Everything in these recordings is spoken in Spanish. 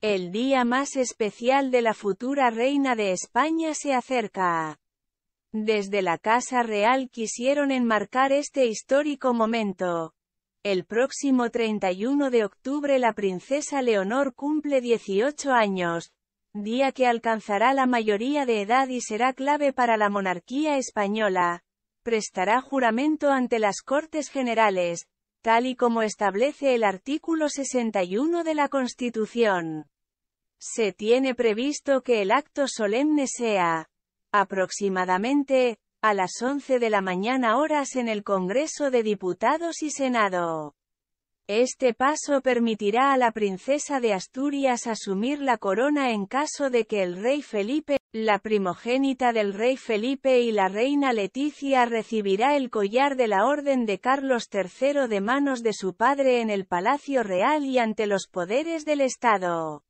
El día más especial de la futura reina de España se acerca. Desde la Casa Real quisieron enmarcar este histórico momento. El próximo 31 de octubre la princesa Leonor cumple 18 años, día que alcanzará la mayoría de edad y será clave para la monarquía española. Prestará juramento ante las Cortes Generales, tal y como establece el artículo 61 de la Constitución. Se tiene previsto que el acto solemne sea, aproximadamente, a las 11 de la mañana horas en el Congreso de Diputados y Senado. Este paso permitirá a la princesa de Asturias asumir la corona en caso de que el rey Felipe, la primogénita del rey Felipe y la reina Leticia recibirá el collar de la Orden de Carlos III de manos de su padre en el Palacio Real y ante los poderes del Estado.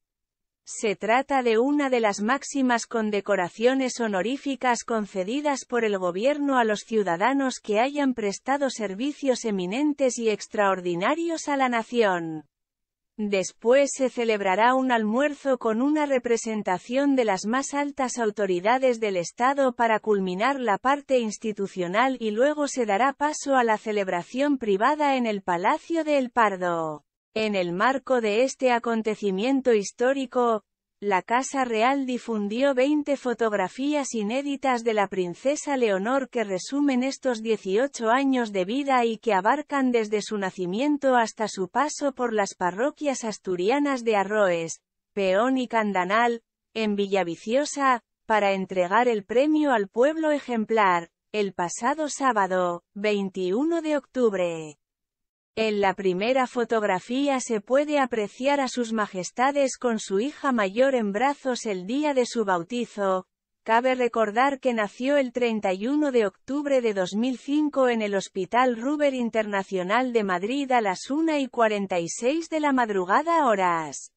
Se trata de una de las máximas condecoraciones honoríficas concedidas por el gobierno a los ciudadanos que hayan prestado servicios eminentes y extraordinarios a la nación. Después se celebrará un almuerzo con una representación de las más altas autoridades del Estado para culminar la parte institucional y luego se dará paso a la celebración privada en el Palacio de El Pardo. En el marco de este acontecimiento histórico, la Casa Real difundió 20 fotografías inéditas de la princesa Leonor que resumen estos 18 años de vida y que abarcan desde su nacimiento hasta su paso por las parroquias asturianas de Arroes, Peón y Candanal, en Villaviciosa, para entregar el premio al pueblo ejemplar, el pasado sábado, 21 de octubre. En la primera fotografía se puede apreciar a sus majestades con su hija mayor en brazos el día de su bautizo. Cabe recordar que nació el 31 de octubre de 2005 en el Hospital Ruber Internacional de Madrid a las 1 y 46 de la madrugada horas.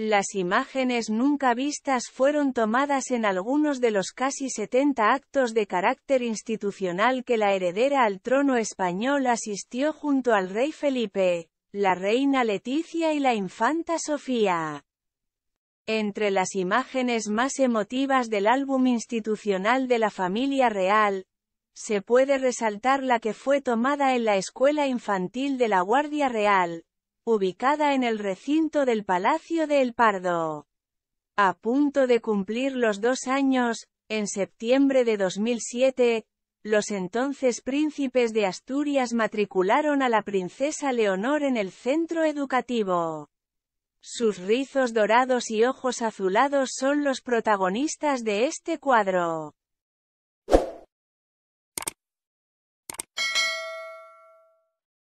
Las imágenes nunca vistas fueron tomadas en algunos de los casi 70 actos de carácter institucional que la heredera al trono español asistió junto al rey Felipe, la reina Leticia y la infanta Sofía. Entre las imágenes más emotivas del álbum institucional de la familia real, se puede resaltar la que fue tomada en la escuela infantil de la Guardia Real, ubicada en el recinto del Palacio de El Pardo. A punto de cumplir los dos años, en septiembre de 2007, los entonces príncipes de Asturias matricularon a la princesa Leonor en el centro educativo. Sus rizos dorados y ojos azulados son los protagonistas de este cuadro.